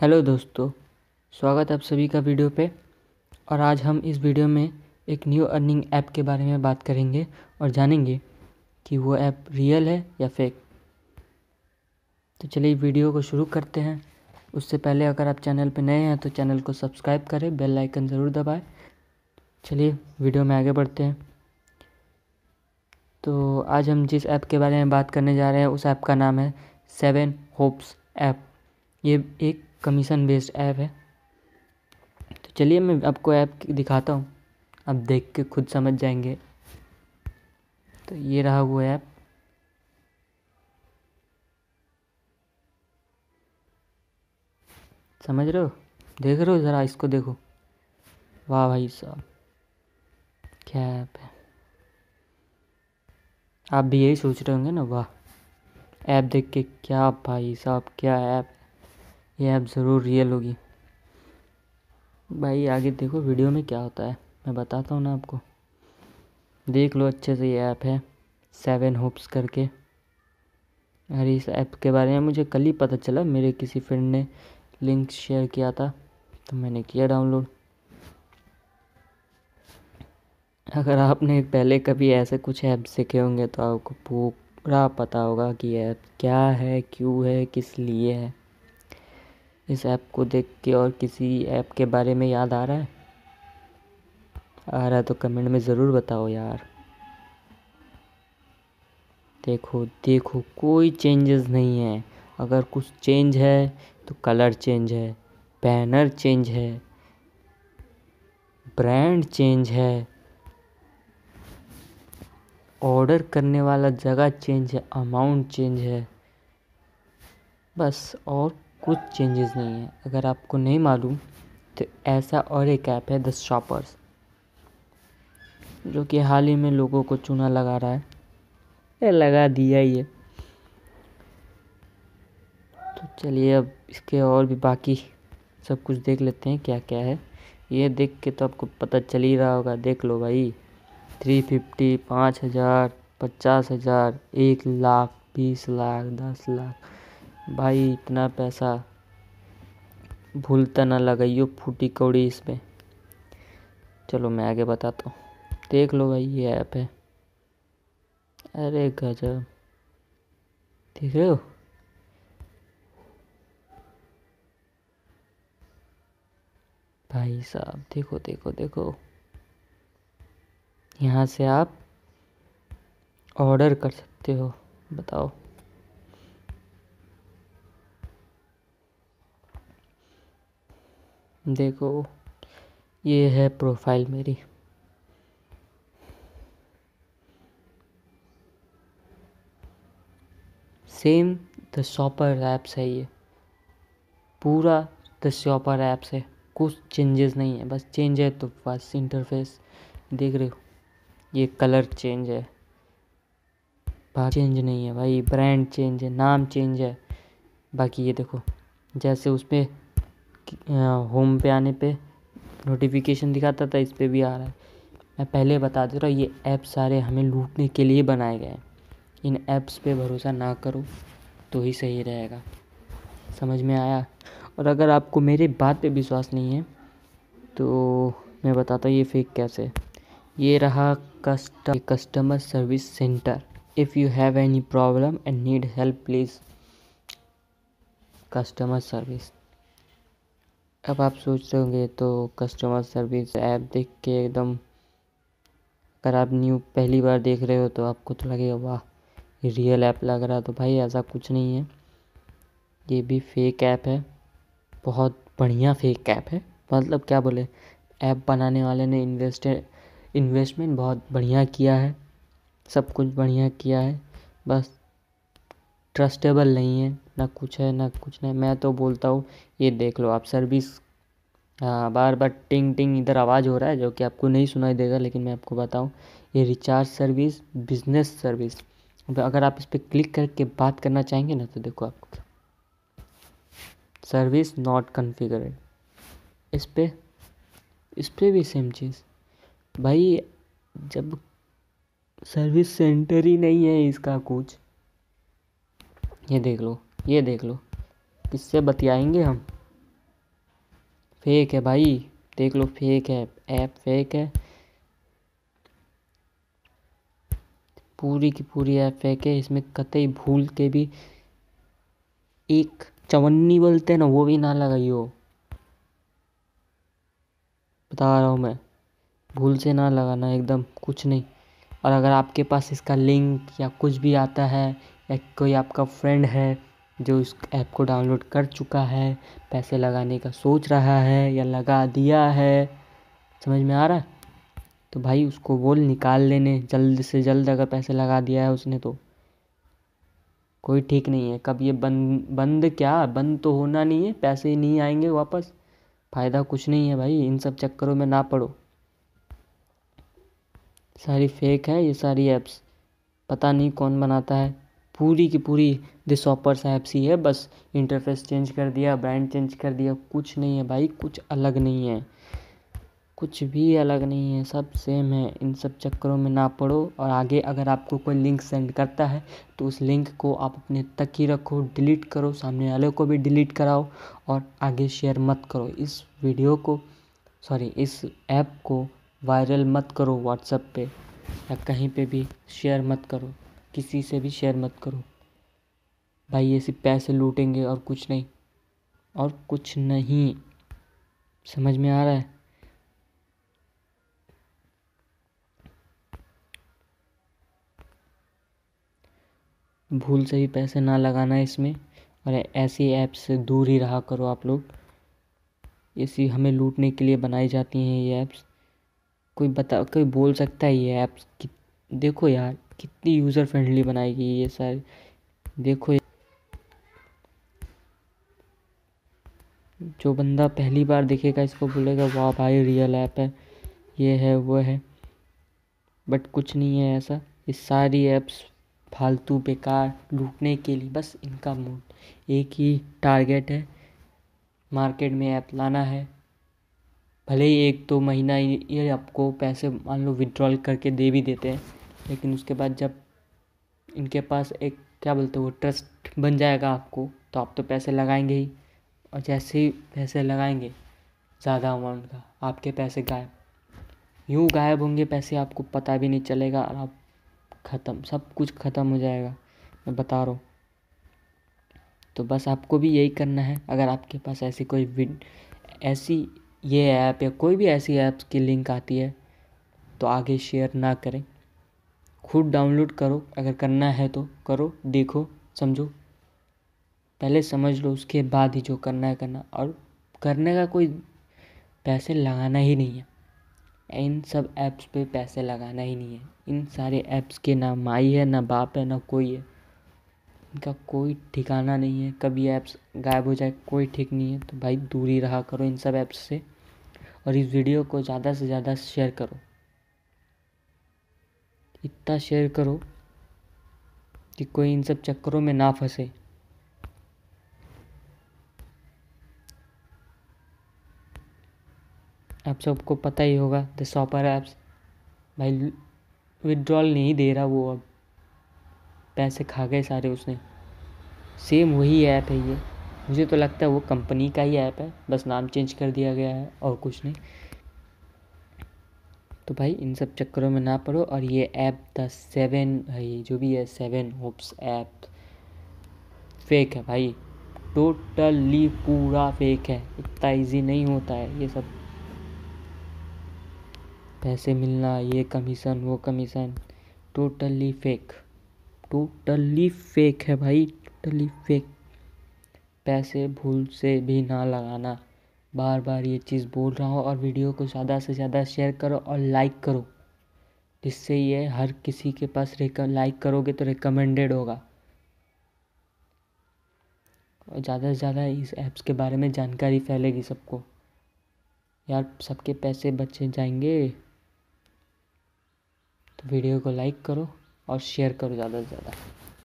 hello दोस्तों स्वागत आप सभी का वीडियो पे और आज हम इस वीडियो में एक न्यू अर्निंग ऐप के बारे में बात करेंगे और जानेंगे कि वो ऐप रियल है या फेक तो चलिए वीडियो को शुरू करते हैं उससे पहले अगर आप चैनल पे नए हैं तो चैनल को सब्सक्राइब करें बेल आइकन ज़रूर दबाएं चलिए वीडियो में आगे बढ़ते हैं तो आज हम जिस ऐप के बारे में बात करने जा रहे हैं उस ऐप का नाम है सेवन होप्स ऐप ये एक कमीशन बेस्ड ऐप है तो चलिए मैं आपको ऐप दिखाता हूँ आप देख के खुद समझ जाएंगे तो ये रहा वो ऐप समझ रहे हो देख रहे हो ज़रा इसको देखो वाह भाई साहब क्या ऐप है आप भी यही सोच रहे होंगे ना वाह ऐप देख के क्या भाई साहब क्या ऐप ये ऐप ज़रूर रियल होगी भाई आगे देखो वीडियो में क्या होता है मैं बताता हूँ ना आपको देख लो अच्छे से ये ऐप है सेवन होप्स करके अरे इस ऐप के बारे में मुझे कल ही पता चला मेरे किसी फ्रेंड ने लिंक शेयर किया था तो मैंने किया डाउनलोड अगर आपने पहले कभी ऐसे कुछ ऐप सीखे होंगे तो आपको पूरा पता होगा कि ऐप क्या है क्यों है किस लिए है इस ऐप को देख के और किसी ऐप के बारे में याद आ रहा है आ रहा है तो कमेंट में ज़रूर बताओ यार देखो देखो कोई चेंजेस नहीं है अगर कुछ चेंज है तो कलर चेंज है बैनर चेंज है ब्रांड चेंज है ऑर्डर करने वाला जगह चेंज है अमाउंट चेंज है बस और कुछ चेंजेस नहीं है अगर आपको नहीं मालूम तो ऐसा और एक ऐप है द शॉपर्स जो कि हाल ही में लोगों को चूना लगा रहा है ये लगा दिया ही तो चलिए अब इसके और भी बाकी सब कुछ देख लेते हैं क्या क्या है ये देख के तो आपको पता चल ही रहा होगा देख लो भाई थ्री फिफ्टी पाँच हज़ार पचास हज़ार एक लाख बीस लाख दस लाख भाई इतना पैसा भूलता ना लगाइयो फूटी कौड़ी इसमें चलो मैं आगे बताता हूँ देख लो भाई ये ऐप है अरे गजब देख रहे हो भाई साहब देखो देखो देखो यहाँ से आप ऑर्डर कर सकते हो बताओ देखो ये है प्रोफाइल मेरी सेम द शॉपर ऐप्स है ये पूरा द शॉपर ऐप्स है कुछ चेंजेस नहीं है बस चेंज है तो बस इंटरफेस देख रहे हो ये कलर चेंज है बाकी चेंज नहीं है भाई ब्रांड चेंज है नाम चेंज है बाकी ये देखो जैसे उसमें होम पे आने पे नोटिफिकेशन दिखाता था इस पर भी आ रहा है मैं पहले बता दे रहा हूँ ये ऐप सारे हमें लूटने के लिए बनाए गए हैं इन ऐप्स पे भरोसा ना करो तो ही सही रहेगा समझ में आया और अगर आपको मेरी बात पे विश्वास नहीं है तो मैं बताता हूँ ये फेक कैसे ये रहा custom customer service centre if you have any problem and need help please customer service अब आप सोच रहे होंगे तो कस्टमर सर्विस ऐप देख के एकदम अगर आप न्यू पहली बार देख रहे हो तो आपको तो लगेगा वाह रियल ऐप लग रहा तो भाई ऐसा कुछ नहीं है ये भी फेक ऐप है बहुत बढ़िया फेक ऐप है मतलब क्या बोले ऐप बनाने वाले ने इन्वेस्ट इन्वेस्टमेंट बहुत बढ़िया किया है सब कुछ बढ़िया किया है बस ट्रस्टेबल नहीं है ना कुछ है ना कुछ नहीं मैं तो बोलता हूँ ये देख लो आप सर्विस हाँ बार बार टिंग टिंग इधर आवाज़ हो रहा है जो कि आपको नहीं सुनाई देगा लेकिन मैं आपको बताऊँ ये रिचार्ज सर्विस बिजनेस सर्विस अगर आप इस पर क्लिक करके बात करना चाहेंगे ना तो देखो आपको सर्विस नॉट कन्फिगरेड इस पर इस पर भी सेम चीज़ भाई जब सर्विस सेंटर ही नहीं है इसका कुछ ये देख लो ये देख लो किससे बतियाएंगे हम फेक है भाई देख लो फेक है ऐप फेक है पूरी की पूरी ऐप फेक है इसमें कतई भूल के भी एक चवन्नी बोलते हैं ना वो भी ना लगाई हो बता रहा हूँ मैं भूल से ना लगाना एकदम कुछ नहीं और अगर आपके पास इसका लिंक या कुछ भी आता है या कोई आपका फ्रेंड है जो इस ऐप को डाउनलोड कर चुका है पैसे लगाने का सोच रहा है या लगा दिया है समझ में आ रहा है तो भाई उसको बोल निकाल लेने जल्द से जल्द अगर पैसे लगा दिया है उसने तो कोई ठीक नहीं है कब ये बंद बंद क्या बंद तो होना नहीं है पैसे ही नहीं आएंगे वापस फ़ायदा कुछ नहीं है भाई इन सब चक्करों में ना पड़ो सारी फेक है ये सारी ऐप्स पता नहीं कौन बनाता है पूरी की पूरी दिस ऑपर ऐप्स सी है बस इंटरफेस चेंज कर दिया ब्रांड चेंज कर दिया कुछ नहीं है भाई कुछ अलग नहीं है कुछ भी अलग नहीं है सब सेम है इन सब चक्करों में ना पड़ो और आगे अगर आपको कोई लिंक सेंड करता है तो उस लिंक को आप अपने तक ही रखो डिलीट करो सामने वाले को भी डिलीट कराओ और आगे शेयर मत करो इस वीडियो को सॉरी इस ऐप को वायरल मत करो व्हाट्सएप पे या कहीं पे भी शेयर मत करो किसी से भी शेयर मत करो भाई ये सिर्फ पैसे लूटेंगे और कुछ नहीं और कुछ नहीं समझ में आ रहा है भूल से भी पैसे ना लगाना इसमें और ऐसी ऐप से दूर ही रहा करो आप लोग ऐसी हमें लूटने के लिए बनाई जाती हैं ये ऐप्स कोई बता कोई बोल सकता है ये ऐप्स कि देखो यार कितनी यूज़र फ्रेंडली बनाएगी ये सारी देखो जो बंदा पहली बार देखेगा इसको बोलेगा वाह भाई रियल ऐप है ये है वो है बट कुछ नहीं है ऐसा ये सारी ऐप्स फालतू बेकार लूटने के लिए बस इनका मूड एक ही टारगेट है मार्केट में ऐप लाना है भले ही एक दो तो महीना ये आपको पैसे मान लो विड्रॉल करके दे भी देते हैं लेकिन उसके बाद जब इनके पास एक क्या बोलते वो ट्रस्ट बन जाएगा आपको तो आप तो पैसे लगाएंगे ही और जैसे ही पैसे लगाएंगे ज़्यादा अमाउंट का आपके पैसे गायब यूँ गायब होंगे पैसे आपको पता भी नहीं चलेगा और आप ख़त्म सब कुछ ख़त्म हो जाएगा मैं बता रहा हूँ तो बस आपको भी यही करना है अगर आपके पास ऐसी कोई विन ऐसी ये ऐप या कोई भी ऐसी ऐप्स की लिंक आती है तो आगे शेयर ना करें खुद डाउनलोड करो अगर करना है तो करो देखो समझो पहले समझ लो उसके बाद ही जो करना है करना और करने का कोई पैसे लगाना ही नहीं है इन सब ऐप्स पे पैसे लगाना ही नहीं है इन सारे ऐप्स के ना माई है ना बाप है ना कोई है इनका कोई ठिकाना नहीं है कभी ऐप्स गायब हो जाए कोई ठीक नहीं है तो भाई दूरी रहा करो इन सब ऐप्स से और इस वीडियो को ज़्यादा से ज़्यादा शेयर करो इतना शेयर करो कि कोई इन सब चक्करों में ना फंसे आप सबको पता ही होगा द सॉपर ऐप्स भाई विदड्रॉल नहीं दे रहा वो अब पैसे खा गए सारे उसने सेम वही ऐप है ये मुझे तो लगता है वो कंपनी का ही ऐप है बस नाम चेंज कर दिया गया है और कुछ नहीं तो भाई इन सब चक्करों में ना पड़ो और ये ऐप द सेवन भाई जो भी है सेवन होप्स ऐप फेक है भाई टोटली पूरा फेक है इतना इजी नहीं होता है ये सब पैसे मिलना ये कमीशन वो commission totally fake totally fake है भाई टोटली फेक पैसे भूल से भी ना लगाना बार बार ये चीज़ बोल रहा हूँ और वीडियो को ज़्यादा से ज़्यादा शेयर करो और लाइक करो जिससे ये हर किसी के पास लाइक करोगे तो रिकमेंडेड होगा और ज़्यादा से ज़्यादा इस ऐप्स के बारे में जानकारी फैलेगी सबको यार सबके पैसे बचे जाएंगे तो वीडियो को लाइक करो और शेयर करो ज़्यादा से ज़्यादा